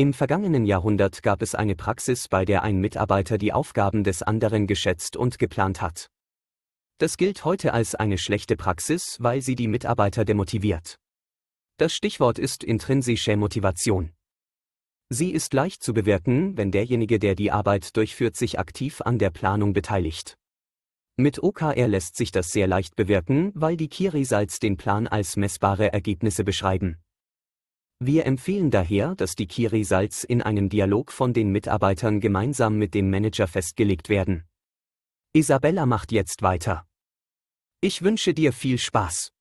Im vergangenen Jahrhundert gab es eine Praxis, bei der ein Mitarbeiter die Aufgaben des anderen geschätzt und geplant hat. Das gilt heute als eine schlechte Praxis, weil sie die Mitarbeiter demotiviert. Das Stichwort ist intrinsische Motivation. Sie ist leicht zu bewirken, wenn derjenige, der die Arbeit durchführt, sich aktiv an der Planung beteiligt. Mit OKR lässt sich das sehr leicht bewirken, weil die Kirisalz den Plan als messbare Ergebnisse beschreiben. Wir empfehlen daher, dass die Key-Results in einem Dialog von den Mitarbeitern gemeinsam mit dem Manager festgelegt werden. Isabella macht jetzt weiter. Ich wünsche dir viel Spaß.